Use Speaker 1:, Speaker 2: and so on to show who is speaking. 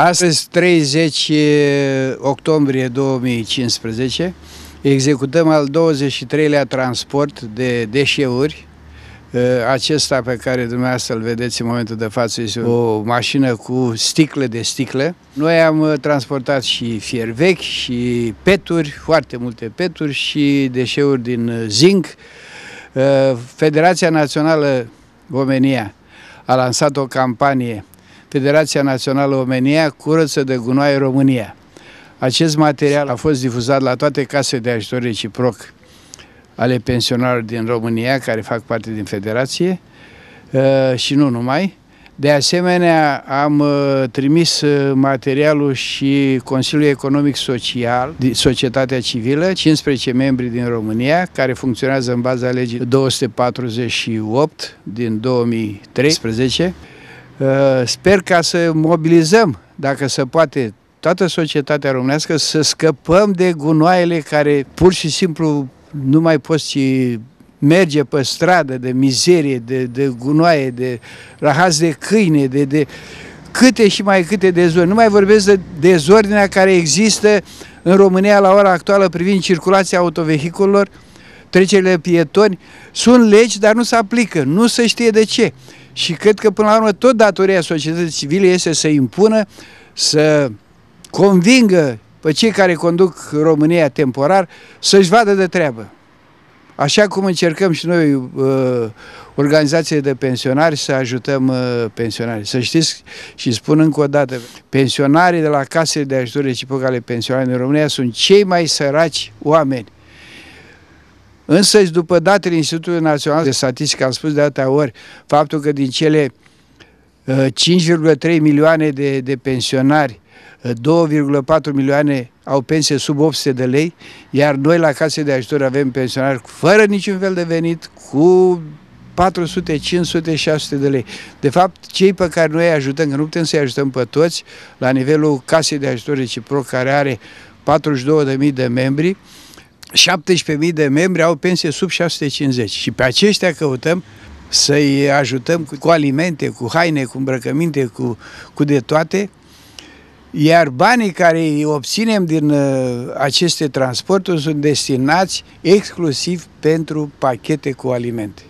Speaker 1: Astăzi, 30 octombrie 2015, executăm al 23-lea transport de deșeuri. Acesta pe care dumneavoastră îl vedeți în momentul de față este o mașină cu sticle de sticle. Noi am uh, transportat și fier vechi și peturi, foarte multe peturi și deșeuri din uh, zinc. Federația Națională Omenia a lansat o campanie Federația Națională Omenia curăță de gunoaie România. Acest material a fost difuzat la toate casele de ajutor reciproc ale pensionarilor din România care fac parte din federație uh, și nu numai. De asemenea, am uh, trimis uh, materialul și Consiliul Economic Social, Societatea Civilă, 15 membri din România, care funcționează în baza legii 248 din 2013, Eh, sper ca să mobilizăm, dacă se poate, toată societatea românească să scăpăm de gunoaiele care pur și simplu nu mai poți merge pe stradă de mizerie, de, de gunoaie, de rahaz de câine, de, de câte și mai câte dezordine. Nu mai vorbesc de dezordinea care există în România la ora actuală privind circulația autovehiculelor, trecerile pietoni. Sunt legi, dar nu se aplică, nu se știe de ce. Și cred că, până la urmă, tot datoria societății civile este să impună, să convingă pe cei care conduc România temporar să-și vadă de treabă. Așa cum încercăm și noi, uh, organizațiile de pensionari, să ajutăm pensionari uh, pensionarii. Să știți și spun încă o dată, pensionarii de la casele de ajutor reciproc ale pensionarilor în România sunt cei mai săraci oameni. Însă, după datele Institutului Național de Statistică, am spus de atâtea ori faptul că din cele 5,3 uh, milioane de, de pensionari, 2,4 uh, milioane au pensie sub 800 de lei, iar noi la case de ajutor avem pensionari fără niciun fel de venit, cu 400, 500, 600 de lei. De fapt, cei pe care noi îi ajutăm, că nu putem să-i ajutăm pe toți, la nivelul casei de ajutor reciproc, care are 42.000 de membri, 17.000 de membri au pensie sub 650 și pe aceștia căutăm să-i ajutăm cu, cu alimente, cu haine, cu îmbrăcăminte, cu, cu de toate, iar banii care îi obținem din uh, aceste transporturi sunt destinați exclusiv pentru pachete cu alimente.